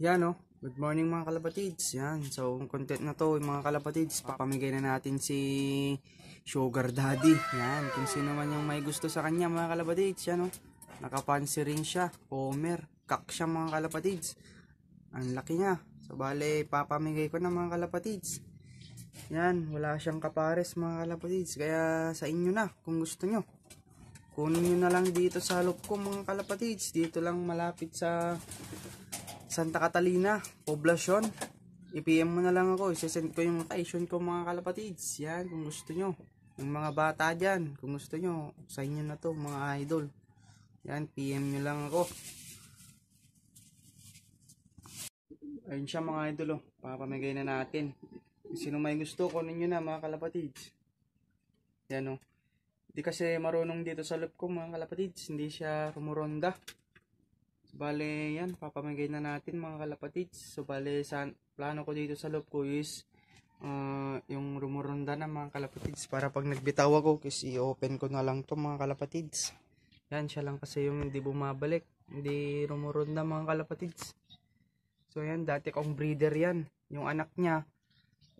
Yan oh. Good morning mga kalapatids. Yan. So, ang content na to, mga kalapatids, papamigay na natin si Sugar Daddy. Yan. Kung sino man yung may gusto sa kanya mga kalapatids. Yan oh. Nakapansi rin siya. Homer. Kak siya mga kalapatids. Ang laki niya. So, bale, papamigay ko na mga kalapatids. Yan. Wala siyang kapares mga kalapatids. Kaya sa inyo na kung gusto nyo. Kunin nyo na lang dito sa loob ko mga kalapatids. Dito lang malapit sa Santa Catalina, Poblacion. I-PM mo na lang ako. I-send ko yung location ko mga kalapatids. Yan, kung gusto nyo. Yung mga bata dyan, kung gusto nyo, sa inyo na to mga idol. Yan, PM nyo lang ako. Ayun siya mga idol, oh. papamigay na natin. Sino may gusto, kunin nyo na mga kalapatids. Yan o. Oh. Hindi kasi marunong dito sa loob ko mga kalapatids, hindi siya rumuronda. Bale, yan, papamigay na natin mga kalapatids. So, bale, sa plano ko dito sa loob ko is uh, yung rumurunda na mga kalapatids para pag nagbitaw ako kasi i open ko na lang to mga kalapatids. Yan, siya lang kasi yung hindi bumabalik. Hindi rumurunda mga kalapatids. So, yan, dati kong breeder yan. Yung anak niya,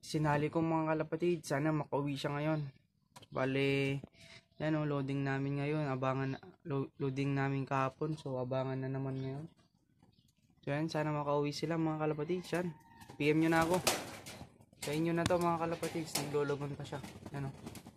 sinali ko mga kalapatids. Sana makauwi siya ngayon. Bale, yan o, oh, loading namin ngayon. Abangan, lo, loading namin kahapon. So, abangan na naman ngayon. So, yan. Sana makauwi sila mga kalapatids. Yan. PM nyo na ako. Sa inyo na to mga kalapatids. Naglologon pa siya. Yan o. Oh.